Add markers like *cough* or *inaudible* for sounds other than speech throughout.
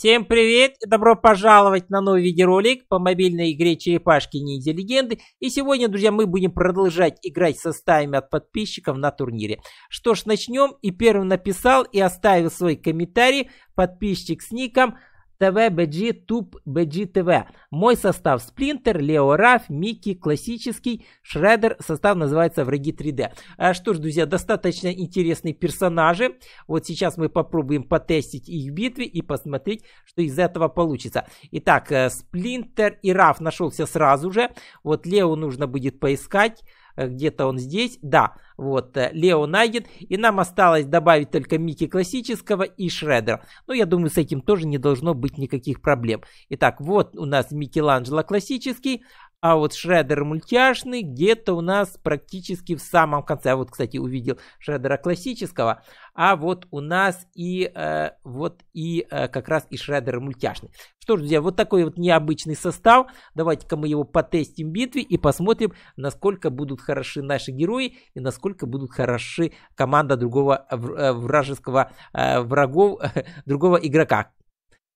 Всем привет и добро пожаловать на новый видеоролик по мобильной игре Черепашки Ниндзя Легенды. И сегодня, друзья, мы будем продолжать играть со стаями от подписчиков на турнире. Что ж, начнем. И первым написал и оставил свой комментарий подписчик с ником ТВ-БГ, Туб, БГ, ТВ. Мой состав Сплинтер, Лео Раф, Микки, классический, Шредер. Состав называется Враги 3D. А что ж, друзья, достаточно интересные персонажи. Вот сейчас мы попробуем потестить их в битве и посмотреть, что из этого получится. Итак, э, Сплинтер и Раф нашелся сразу же. Вот Лео нужно будет поискать. Э, где-то он здесь, да, вот, э, Лео найден, и нам осталось добавить только Микки Классического и Шредера. Но ну, я думаю, с этим тоже не должно быть никаких проблем. Итак, вот у нас Микеланджело Классический, а вот шредер мультяшный где-то у нас практически в самом конце. Я а вот, кстати, увидел шредера классического. А вот у нас и э, вот и э, как раз и шредер мультяшный. Что ж, друзья, вот такой вот необычный состав. Давайте-ка мы его потестим в битве и посмотрим, насколько будут хороши наши герои и насколько будут хороши команда другого э, э, вражеского э, врагов, э, *laughs* другого игрока.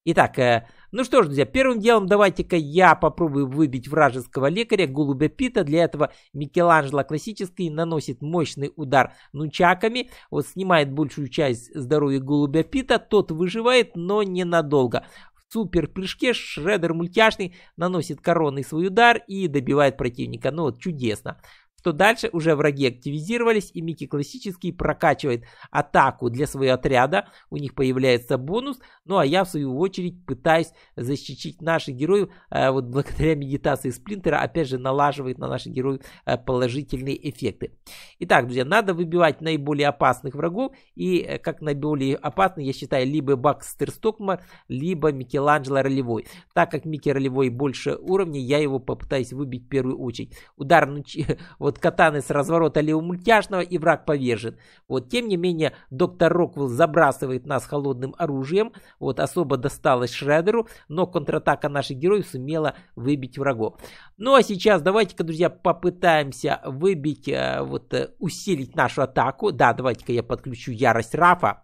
Итак, э, ну что ж, друзья, первым делом давайте-ка я попробую выбить вражеского лекаря Голубя Пита. Для этого Микеланджело классический наносит мощный удар нучаками. Вот снимает большую часть здоровья Голубя Пита. Тот выживает, но ненадолго супер прыжке Шредер мультяшный наносит коронный свой удар и добивает противника. Ну вот чудесно что дальше уже враги активизировались, и Микки классический прокачивает атаку для своего отряда, у них появляется бонус, ну а я в свою очередь пытаюсь защитить наших героев, э, вот благодаря медитации Сплинтера, опять же, налаживает на наших героев э, положительные эффекты. Итак, друзья, надо выбивать наиболее опасных врагов, и э, как наиболее опасный, я считаю, либо Бакстер Стокмар, либо Микеланджело Ролевой. Так как Микки Ролевой больше уровней, я его попытаюсь выбить в первую очередь. Удар, ну, *laughs* вот вот катаны с разворота мультяшного и враг повержен. Вот, тем не менее, доктор Роквелл забрасывает нас холодным оружием, вот, особо досталось Шредеру, но контратака наших героев сумела выбить врагов. Ну, а сейчас давайте-ка, друзья, попытаемся выбить, э, вот, э, усилить нашу атаку. Да, давайте-ка я подключу ярость Рафа.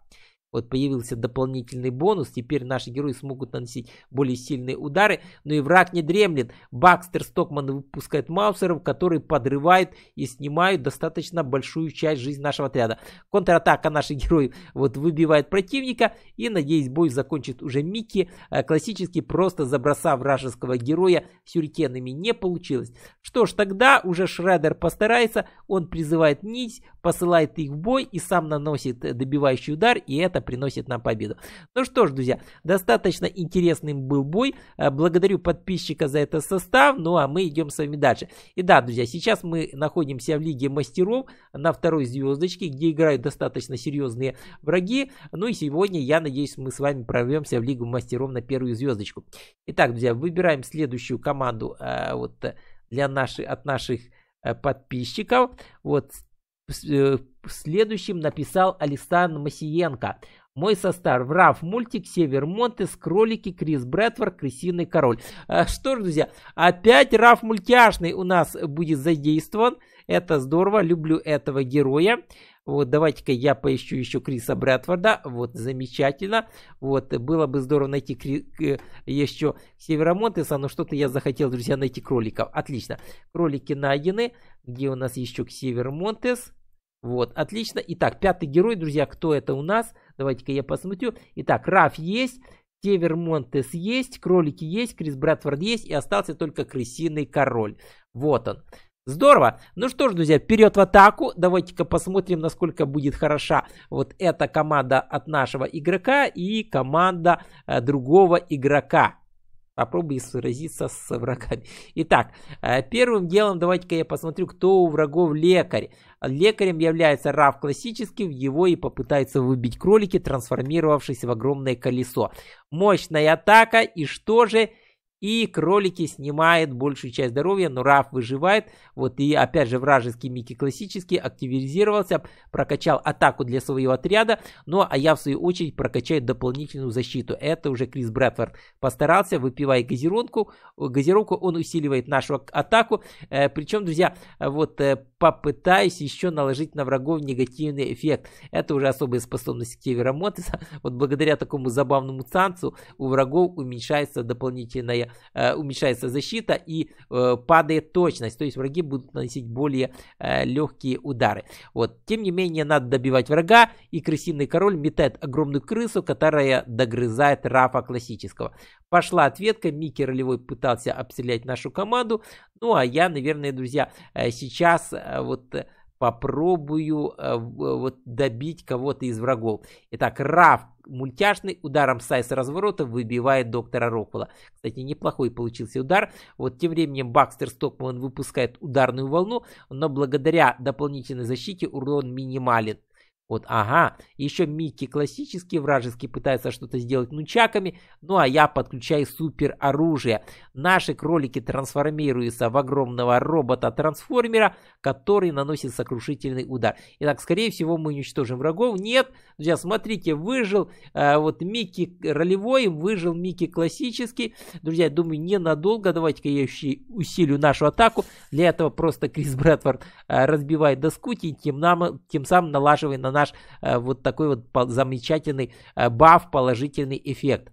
Вот появился дополнительный бонус. Теперь наши герои смогут наносить более сильные удары. Но ну и враг не дремлет. Бакстер Стокман выпускает маусеров, которые подрывают и снимают достаточно большую часть жизни нашего отряда. Контратака наших героев вот выбивает противника. И, надеюсь, бой закончит уже Микки. Э, классически просто забросав вражеского героя сюрикенами не получилось. Что ж, тогда уже Шредер постарается. Он призывает нить, посылает их в бой и сам наносит добивающий удар. И это обязательно приносит нам победу. Ну что ж, друзья, достаточно интересным был бой. Э, благодарю подписчика за этот состав. Ну а мы идем с вами дальше. И да, друзья, сейчас мы находимся в Лиге Мастеров на второй звездочке, где играют достаточно серьезные враги. Ну и сегодня, я надеюсь, мы с вами прорвемся в Лигу Мастеров на первую звездочку. Итак, друзья, выбираем следующую команду э, вот, э, для наших, от наших подписчиков. Вот Э, следующим написал Александр Масиенко. Мой состав. Раф, мультик, Север Монтес, кролики, Крис Брэдфорд, крысиный король. А что ж, друзья, опять Раф мультяшный у нас будет задействован. Это здорово, люблю этого героя. Вот, давайте-ка я поищу еще Криса Брэдфорда. Вот, замечательно. Вот, было бы здорово найти Кри... Э, еще Севера Монтеса, но что-то я захотел, друзья, найти кроликов. Отлично. Кролики найдены. Где у нас еще Север Монтес? Вот, отлично. Итак, пятый герой, друзья, кто это у нас? Давайте-ка я посмотрю. Итак, Раф есть, Север Монтес есть, Кролики есть, Крис Братфорд есть и остался только Крысиный Король. Вот он. Здорово. Ну что ж, друзья, вперед в атаку. Давайте-ка посмотрим, насколько будет хороша вот эта команда от нашего игрока и команда э, другого игрока. Попробуй сразиться с врагами. *laughs* Итак, э, первым делом давайте-ка я посмотрю, кто у врагов лекарь. Лекарем является Раф Классический, его и попытается выбить кролики, трансформировавшись в огромное колесо. Мощная атака, и что же? И кролики снимает большую часть здоровья, но Раф выживает. Вот и опять же вражеский Микки классический активизировался, прокачал атаку для своего отряда. Ну а я в свою очередь прокачаю дополнительную защиту. Это уже Крис Брэдфорд постарался, выпивая газировку. Газировку он усиливает нашу атаку. Э, Причем, друзья, вот э, попытаюсь еще наложить на врагов негативный эффект. Это уже особая способность Кевера Мотеса. Вот благодаря такому забавному танцу у врагов уменьшается дополнительная, э, уменьшается защита и э, падает точность. То есть враги будут наносить более э, легкие удары. Вот. Тем не менее, надо добивать врага, и крысиный король метает огромную крысу, которая догрызает Рафа классического. Пошла ответка, Микки Ролевой пытался обстрелять нашу команду, ну, а я, наверное, друзья, э, сейчас э, вот э, попробую вот добить кого-то из врагов. Итак, Раф мультяшный ударом Сайса разворота выбивает доктора Роквелла. Кстати, неплохой получился удар. Вот тем временем Бакстер Стокман выпускает ударную волну, но благодаря дополнительной защите урон минимален. Вот, ага, еще Микки классический вражеский пытается что-то сделать нучаками, ну а я подключаю супер оружие. Наши кролики трансформируются в огромного робота-трансформера, который наносит сокрушительный удар. Итак, скорее всего мы уничтожим врагов. Нет, друзья, смотрите, выжил э, вот Микки ролевой, выжил Микки классический. Друзья, я думаю, ненадолго, давайте-ка я еще усилю нашу атаку. Для этого просто Крис Брэдфорд э, разбивает доску, тем, нам, тем самым налаживая на нас наш э, вот такой вот замечательный э, баф, положительный эффект.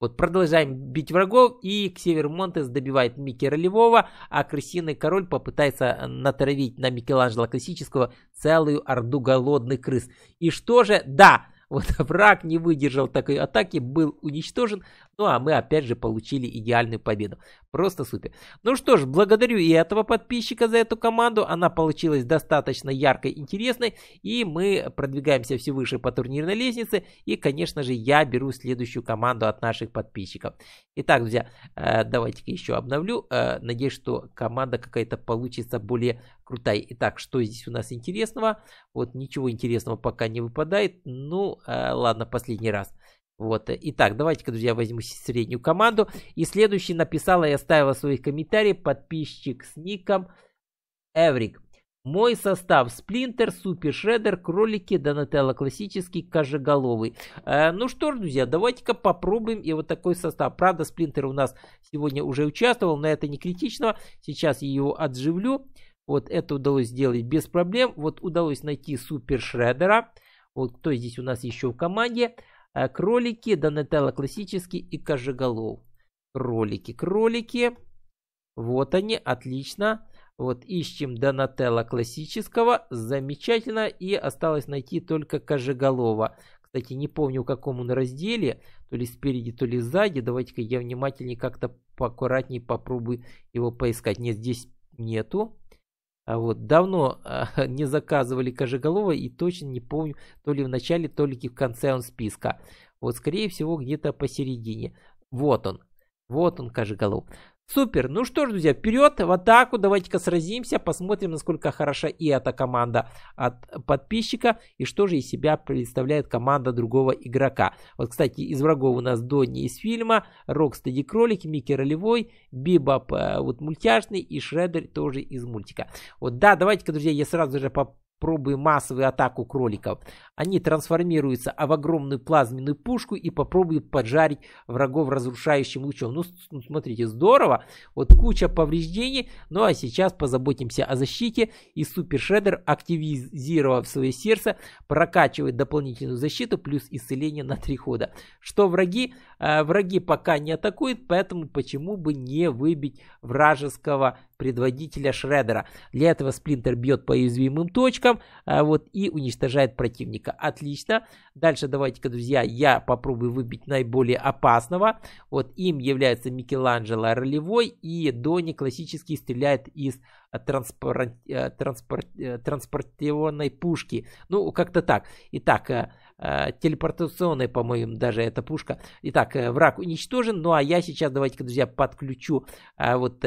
Вот продолжаем бить врагов, и Ксевер Монтес добивает Микки Ролевого, а Крысиный Король попытается э, натравить на Микеланджело Классического целую орду голодных крыс. И что же? Да, *laughs* вот враг не выдержал такой атаки, был уничтожен, ну а мы опять же получили идеальную победу. Просто супер. Ну что ж, благодарю и этого подписчика за эту команду. Она получилась достаточно яркой, интересной. И мы продвигаемся все выше по турнирной лестнице. И, конечно же, я беру следующую команду от наших подписчиков. Итак, друзья, э, давайте-ка еще обновлю. Э, надеюсь, что команда какая-то получится более крутая. Итак, что здесь у нас интересного? Вот ничего интересного пока не выпадает. Ну, э, ладно, последний раз. Вот. Э, итак, давайте-ка, друзья, возьму среднюю команду. И следующий написала и оставила свои комментарии подписчик с ником Эврик. Мой состав Сплинтер, Супер Шреддер, Кролики, Донателло Классический, Кожеголовый. Э, ну что ж, друзья, давайте-ка попробуем и вот такой состав. Правда, Сплинтер у нас сегодня уже участвовал, но это не критично. Сейчас я его отживлю. Вот это удалось сделать без проблем. Вот удалось найти Супер Шреддера. Вот кто здесь у нас еще в команде. Э, кролики, Донателло классический и Кожеголов. Кролики, кролики. Вот они, отлично. Вот ищем Донателло классического. Замечательно. И осталось найти только Кожеголова. Кстати, не помню, в каком он разделе. То ли спереди, то ли сзади. Давайте-ка я внимательнее как-то поаккуратнее попробую его поискать. Нет, здесь нету. А вот. Давно а, *laughs* не заказывали Кожеголова и точно не помню, то ли в начале, то ли в конце он списка. Вот, скорее всего, где-то посередине. Вот он. Вот он, Кожеголов. Супер, ну что ж, друзья, вперед, в атаку, давайте-ка сразимся, посмотрим, насколько хороша и эта команда от подписчика, и что же из себя представляет команда другого игрока. Вот, кстати, из врагов у нас Донни из фильма, Рокстеди Кролик, Микки Ролевой, Бибоп э, вот мультяшный и Шредер тоже из мультика. Вот, да, давайте-ка, друзья, я сразу же по пробуем массовую атаку кроликов. Они трансформируются в огромную плазменную пушку и попробуют поджарить врагов разрушающим лучом. Ну, ну смотрите, здорово. Вот куча повреждений. Ну, а сейчас позаботимся о защите. И Супер Шредер, активизировав свое сердце, прокачивает дополнительную защиту плюс исцеление на три хода. Что враги? Э, враги пока не атакуют, поэтому почему бы не выбить вражеского предводителя Шредера. Для этого Сплинтер бьет по уязвимым точкам а, вот, и уничтожает противника. Отлично. Дальше давайте-ка, друзья, я попробую выбить наиболее опасного. Вот им является Микеланджело ролевой и Дони классический стреляет из транспор... транспор... Э, э, транспортированной пушки. Ну, как-то так. Итак, э, телепортационная, по-моему, даже эта пушка. Итак, враг уничтожен. Ну, а я сейчас, давайте-ка, друзья, подключу а, вот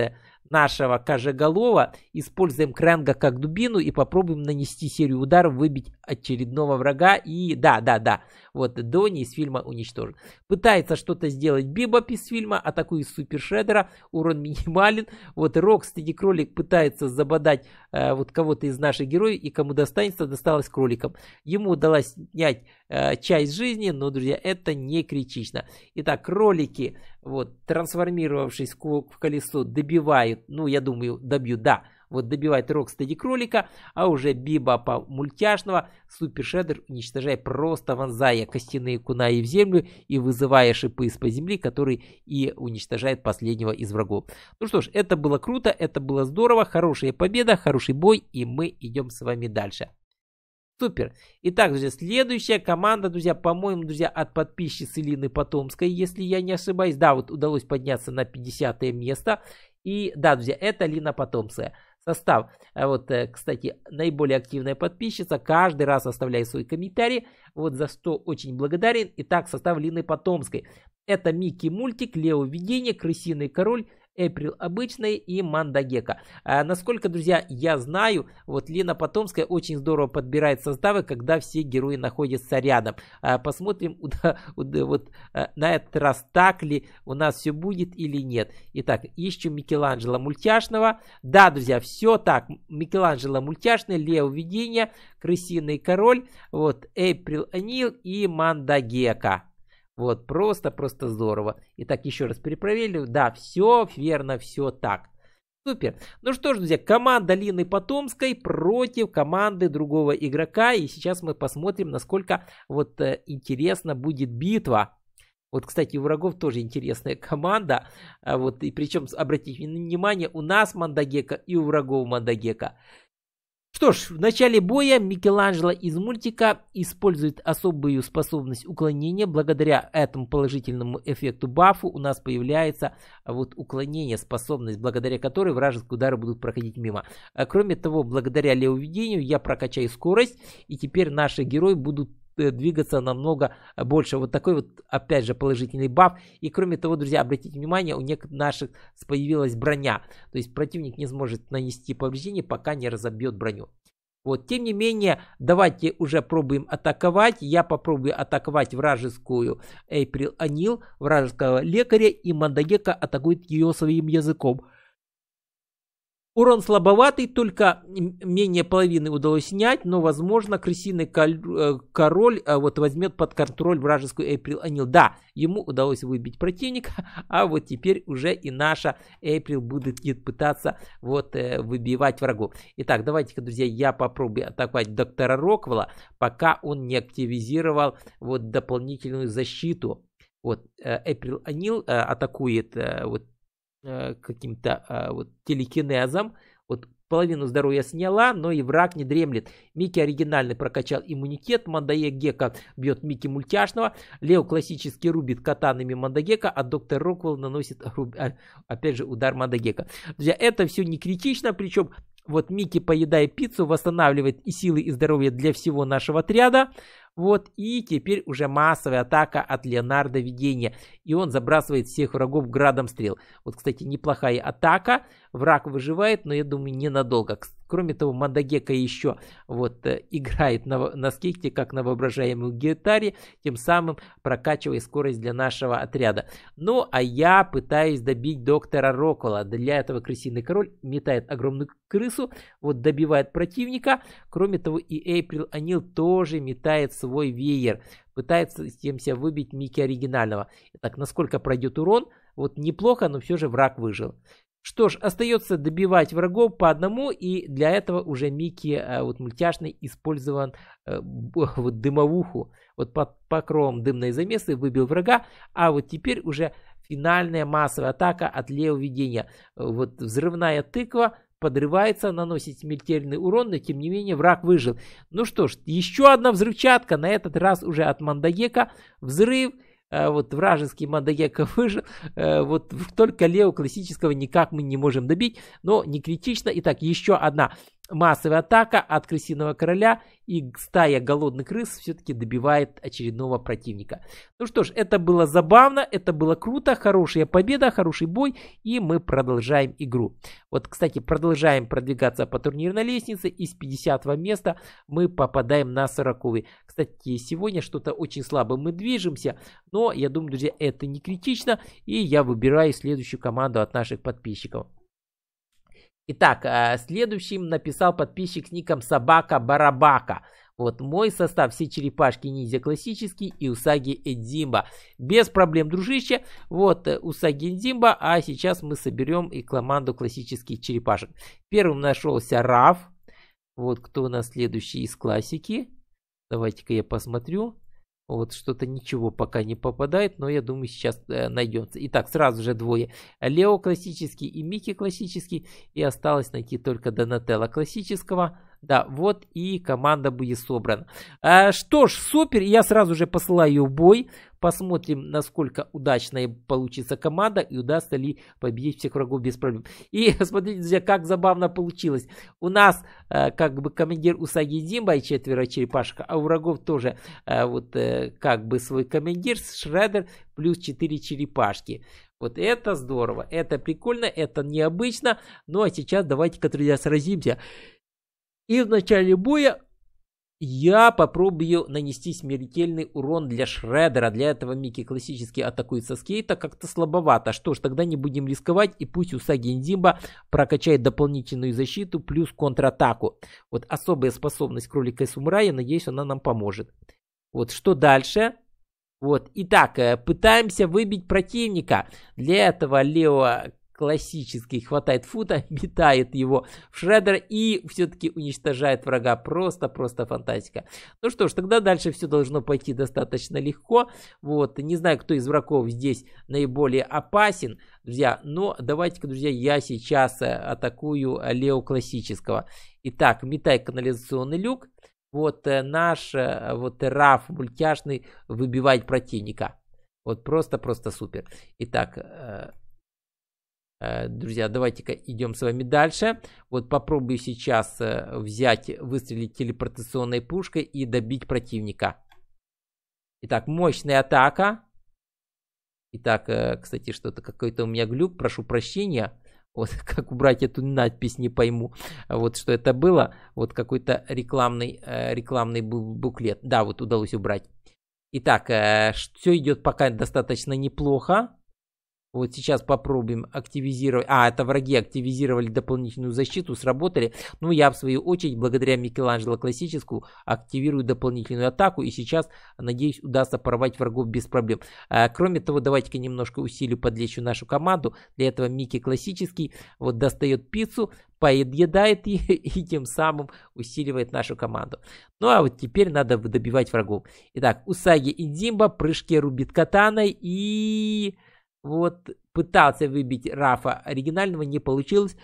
нашего Кожеголова, используем Кренга как дубину и попробуем нанести серию ударов, выбить очередного врага и... Да, да, да. Вот Донни из фильма уничтожен. Пытается что-то сделать Бибоп из фильма, атакует Супершредера, урон минимален. Вот Рок, Стеди Кролик пытается забодать э, вот кого-то из наших героев, и кому достанется, досталось кроликам. Ему удалось снять э, часть жизни, но, друзья, это не критично. Итак, кролики, вот, трансформировавшись в колесо, добивают, ну, я думаю, добьют, да, вот добивать Рокстеди кролика, а уже Биба по мультяшного, супершедер уничтожая просто вонзая костяные кунаи в землю и вызывая шипы из-под земли, который и уничтожает последнего из врагов. Ну что ж, это было круто, это было здорово, хорошая победа, хороший бой, и мы идем с вами дальше. Супер. Итак, друзья, следующая команда, друзья, по-моему, друзья, от подписчицы Лины Потомской, если я не ошибаюсь. Да, вот удалось подняться на 50 место. И да, друзья, это Лина Потомская состав. А вот, э, кстати, наиболее активная подписчица. Каждый раз оставляет свой комментарий. Вот за что очень благодарен. Итак, состав Лины Потомской. Это Микки Мультик, Лео Видение, Крысиный Король, Эприл обычный и Мандагека. А, насколько, друзья, я знаю, вот Лена Потомская очень здорово подбирает составы, когда все герои находятся рядом. А, посмотрим, *laughs* уда, уда, вот а, на этот раз так ли у нас все будет или нет. Итак, ищем Микеланджело мультяшного. Да, друзья, все так. Микеланджело мультяшный, Лео Видение, Крысиный Король, вот Эприл Анил и Мандагека. Вот, просто-просто здорово. Итак, еще раз перепроверили. Да, все верно, все так. Супер. Ну что ж, друзья, команда Лины Потомской против команды другого игрока. И сейчас мы посмотрим, насколько вот э, интересна будет битва. Вот, кстати, у врагов тоже интересная команда. А вот, и причем, обратите внимание, у нас Мандагека и у врагов Мандагека. Что ж, в начале боя Микеланджело из мультика использует особую способность уклонения. Благодаря этому положительному эффекту бафу у нас появляется а, вот уклонение, способность, благодаря которой вражеские удары будут проходить мимо. А, кроме того, благодаря левоведению я прокачаю скорость, и теперь наши герои будут Э, двигаться намного э, больше. Вот такой вот, опять же, положительный баф. И кроме того, друзья, обратите внимание, у некоторых наших появилась броня. То есть противник не сможет нанести повреждение, пока не разобьет броню. Вот, тем не менее, давайте уже пробуем атаковать. Я попробую атаковать вражескую Эйприл Анил, вражеского лекаря, и Мандагека атакует ее своим языком. Урон слабоватый, только менее половины удалось снять, но, возможно, крысиный э, король а, вот возьмет под контроль вражескую Эйприл Анил. Да, ему удалось выбить противника, *laughs* а вот теперь уже и наша Эйприл будет пытаться вот э, выбивать врагу. Итак, давайте-ка, друзья, я попробую атаковать доктора Роквелла, пока он не активизировал вот дополнительную защиту. Вот э, Эйприл Анил атакует вот Э, каким-то э, вот телекинезом. Вот половину здоровья сняла, но и враг не дремлет. Микки оригинальный прокачал иммунитет, Мандае Гека бьет Микки мультяшного, Лео классически рубит катанами Мандагека, а доктор Роквелл наносит, а, опять же, удар Мандагека. Друзья, это все не критично, причем вот Микки, поедая пиццу, восстанавливает и силы, и здоровье для всего нашего отряда. Вот и теперь уже массовая атака от Леонардо Видения. И он забрасывает всех врагов градом стрел. Вот, кстати, неплохая атака. Враг выживает, но я думаю, ненадолго. Кроме того, Мандагека еще вот э, играет на, на скихте, как на воображаемой гитаре, тем самым прокачивая скорость для нашего отряда. Ну, а я пытаюсь добить доктора Рокола. Для этого крысиный король метает огромную крысу, вот добивает противника. Кроме того, и Эйприл Анил тоже метает свой веер. Пытается тем себя выбить Микки оригинального. Так, насколько пройдет урон? Вот неплохо, но все же враг выжил. Что ж, остается добивать врагов по одному, и для этого уже Микки э, вот мультяшный использован э, *laughs* вот дымовуху. Вот под покровом дымной замесы выбил врага, а вот теперь уже финальная массовая атака от Видения, Вот взрывная тыква подрывается, наносит смертельный урон, но тем не менее враг выжил. Ну что ж, еще одна взрывчатка, на этот раз уже от Мандагека. Взрыв, Э, вот вражеский Мадаека выжил, э, вот только Лео классического никак мы не можем добить, но не критично. Итак, еще одна массовая атака от крысиного короля и стая голодных крыс все-таки добивает очередного противника. Ну что ж, это было забавно, это было круто, хорошая победа, хороший бой, и мы продолжаем игру. Вот, кстати, продолжаем продвигаться по турнирной лестнице, из 50 места мы попадаем на 40 -й. Кстати, сегодня что-то очень слабо мы движемся, но я думаю, друзья, это не критично, и я выбираю следующую команду от наших подписчиков. Итак, э, следующим написал подписчик с ником Собака Барабака. Вот мой состав, все черепашки ниндзя классический и Усаги Эдзимба. Без проблем, дружище. Вот э, Усаги Эдзимба, а сейчас мы соберем и команду классических черепашек. Первым нашелся Раф. Вот кто у нас следующий из классики. Давайте-ка я посмотрю. Вот что-то ничего пока не попадает, но я думаю, сейчас э, найдется. Итак, сразу же двое. Лео классический и Микки классический. И осталось найти только Донателло классического. Да, вот и команда будет собрана. А, что ж, супер, я сразу же посылаю в бой. Посмотрим, насколько удачная получится команда и удастся ли победить всех врагов без проблем. И *laughs* смотрите, друзья, как забавно получилось. У нас э, как бы командир Усаги Зимба и четверо черепашка, а у врагов тоже э, вот э, как бы свой командир Шредер плюс четыре черепашки. Вот это здорово, это прикольно, это необычно. Ну а сейчас давайте-ка, друзья, сразимся и в начале боя я попробую нанести смертельный урон для Шредера. Для этого Микки классически атакует со скейта. Как-то слабовато. А что ж, тогда не будем рисковать. И пусть Усаги Индимба прокачает дополнительную защиту плюс контратаку. Вот особая способность кролика Сумрая. Надеюсь, она нам поможет. Вот что дальше? Вот, итак, э, пытаемся выбить противника. Для этого Лео классический хватает фута, *laughs* метает его в шредер и все-таки уничтожает врага. Просто-просто фантастика. Ну что ж, тогда дальше все должно пойти достаточно легко. Вот, не знаю, кто из врагов здесь наиболее опасен, друзья, но давайте-ка, друзья, я сейчас э, атакую Лео классического. Итак, метай канализационный люк. Вот э, наш э, вот Раф мультяшный выбивает противника. Вот просто-просто супер. Итак, Э, друзья, давайте-ка идем с вами дальше. Вот попробую сейчас э, взять, выстрелить телепортационной пушкой и добить противника. Итак, мощная атака. Итак, э, кстати, что-то какой-то у меня глюк, прошу прощения. Вот *laughs* как убрать эту надпись, не пойму. Вот что это было. Вот какой-то рекламный, рекламный буклет. Да, вот удалось убрать. Итак, все идет пока достаточно неплохо. Вот сейчас попробуем активизировать. А, это враги активизировали дополнительную защиту, сработали. Ну, я в свою очередь, благодаря Микеланджело классическую, активирую дополнительную атаку. И сейчас, надеюсь, удастся порвать врагов без проблем. А, кроме того, давайте-ка немножко усилю, подлечу нашу команду. Для этого Микки классический вот достает пиццу, поедает ее *laughs* и тем самым усиливает нашу команду. Ну а вот теперь надо добивать врагов. Итак, Усаги и Димба, прыжки рубит катаной и... Вот пытался выбить Рафа, оригинального не получилось.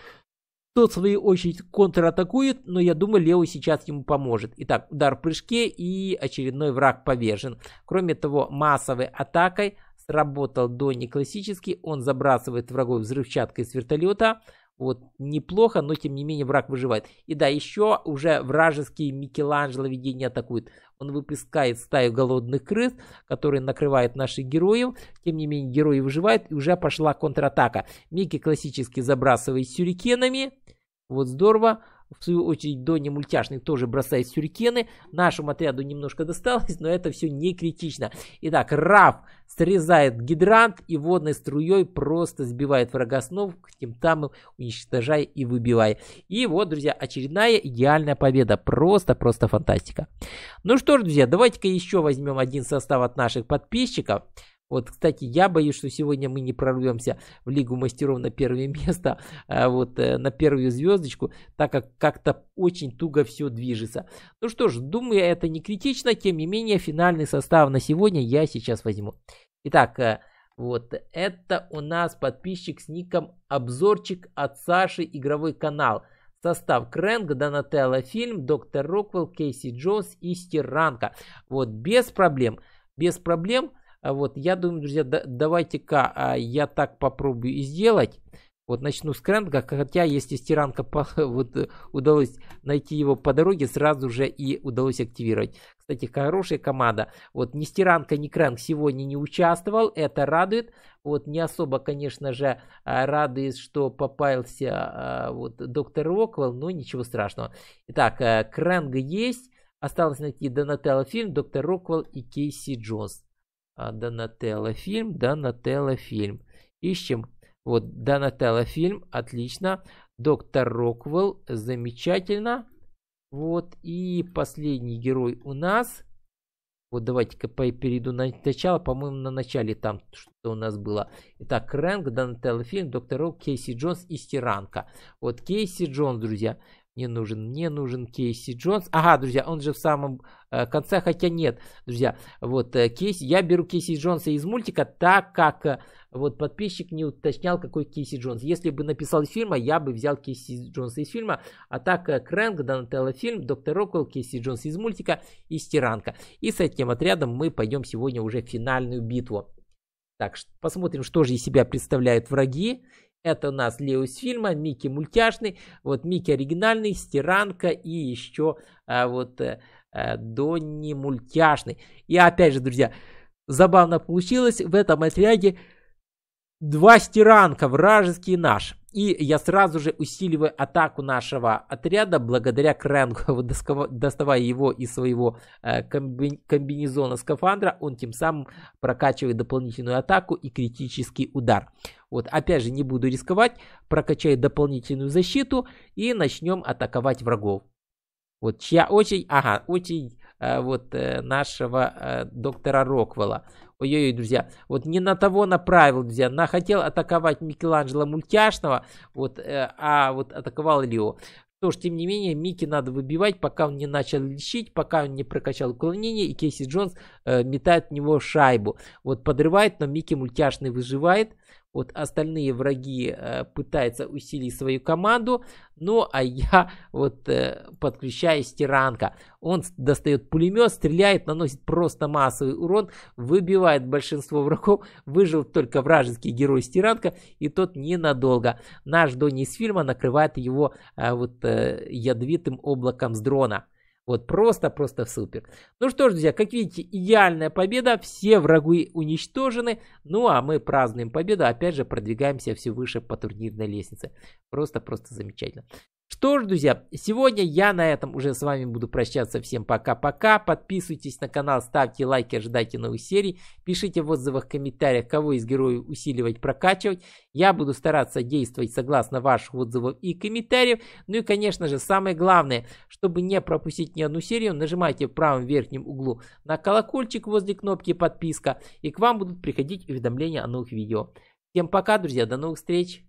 Тот, в свою очередь, контратакует, но я думаю, Лео сейчас ему поможет. Итак, удар в прыжке и очередной враг повержен. Кроме того, массовой атакой сработал Донни классический. Он забрасывает врагов взрывчаткой с вертолета. Вот неплохо, но тем не менее враг выживает. И да, еще уже вражеский Микеланджело видения атакует. Он выпускает стаю голодных крыс, которые накрывают наших героев. Тем не менее, герои выживают и уже пошла контратака. Микки классически забрасывает сюрикенами. Вот здорово в свою очередь Донни Мультяшник тоже бросает сюрикены. Нашему отряду немножко досталось, но это все не критично. Итак, Раф срезает гидрант и водной струей просто сбивает врага ног тем там уничтожая и выбивая. И вот, друзья, очередная идеальная победа. Просто-просто фантастика. Ну что ж, друзья, давайте-ка еще возьмем один состав от наших подписчиков. Вот, кстати, я боюсь, что сегодня мы не прорвемся в Лигу мастеров на первое *laughs* место, а вот э, на первую звездочку, так как как-то очень туго все движется. Ну что ж, думаю, это не критично, тем не менее, финальный состав на сегодня я сейчас возьму. Итак, э, вот это у нас подписчик с ником «Обзорчик» от Саши, игровой канал. Состав Крэнг, Донателло Фильм, Доктор Роквелл, Кейси Джонс и Стиранка. Вот без проблем, без проблем а вот, я думаю, друзья, да, давайте-ка а, я так попробую и сделать. Вот начну с Крэнга, хотя если стиранка по, *laughs* вот, э, удалось найти его по дороге, сразу же и удалось активировать. Кстати, хорошая команда. Вот ни стиранка, ни Крэнг сегодня не участвовал, это радует. Вот не особо, конечно же, а, радует, что попался вот доктор Роквелл, но ничего страшного. Итак, э, Крэнг есть. Осталось найти Донателло Фильм, Доктор Роквелл и Кейси Джонс. А, Донателло фильм, Донателло фильм. Ищем. Вот, Донателло фильм, отлично. Доктор Роквелл, замечательно. Вот, и последний герой у нас. Вот давайте-ка перейду на начало. По-моему, на начале там что у нас было. Итак, Рэнг Донателло фильм, Доктор Рок, Кейси Джонс и Стиранка. Вот Кейси Джонс, друзья. Не нужен, не нужен Кейси Джонс. Ага, друзья, он же в самом э, конце, хотя нет, друзья. Вот э, Кейси, я беру Кейси Джонса из мультика, так как э, вот подписчик не уточнял, какой Кейси Джонс. Если бы написал из фильма, я бы взял Кейси Джонса из фильма. А так э, Крэнк, Донателло фильм, Доктор Роквелл, Кейси Джонс из мультика и Стиранка. И с этим отрядом мы пойдем сегодня уже в финальную битву. Так, посмотрим, что же из себя представляют враги. Это у нас Лео из фильма, Микки мультяшный, вот Микки оригинальный, Стиранка и еще а, вот а, Донни мультяшный. И опять же, друзья, забавно получилось в этом отряде два стиранка, вражеский наш. И я сразу же усиливаю атаку нашего отряда благодаря Крэнгу, *laughs* доставая его из своего э, комбинезона скафандра, он тем самым прокачивает дополнительную атаку и критический удар. Вот, опять же, не буду рисковать, прокачаю дополнительную защиту и начнем атаковать врагов. Вот, чья очередь? Ага, очередь э, вот э, нашего э, доктора Роквелла. Ой-ой-ой, друзья, вот не на того направил, друзья. На хотел атаковать Микеланджело Мультяшного, вот, э, а вот атаковал Лео. Что ж, тем не менее, Микки надо выбивать, пока он не начал лечить, пока он не прокачал уклонение, и Кейси Джонс э, метает в него шайбу. Вот подрывает, но Микки мультяшный выживает. Вот остальные враги э, пытаются усилить свою команду. Ну, а я *laughs* вот э, подключаюсь тиранка. Он достает пулемет, стреляет, наносит просто массовый урон, выбивает большинство врагов. Выжил только вражеский герой стиранка, и тот ненадолго. Наш Донни из фильма накрывает его э, вот э, ядовитым облаком с дрона. Вот просто-просто супер. Ну что ж, друзья, как видите, идеальная победа. Все враги уничтожены. Ну а мы празднуем победу. Опять же, продвигаемся все выше по турнирной лестнице. Просто-просто замечательно. Что ж, друзья, сегодня я на этом уже с вами буду прощаться. Всем пока-пока. Подписывайтесь на канал, ставьте лайки, ожидайте новых серий. Пишите в отзывах, комментариях, кого из героев усиливать, прокачивать. Я буду стараться действовать согласно ваших отзывов и комментариев. Ну и, конечно же, самое главное, чтобы не пропустить ни одну серию, нажимайте в правом верхнем углу на колокольчик возле кнопки подписка, и к вам будут приходить уведомления о новых видео. Всем пока, друзья, до новых встреч!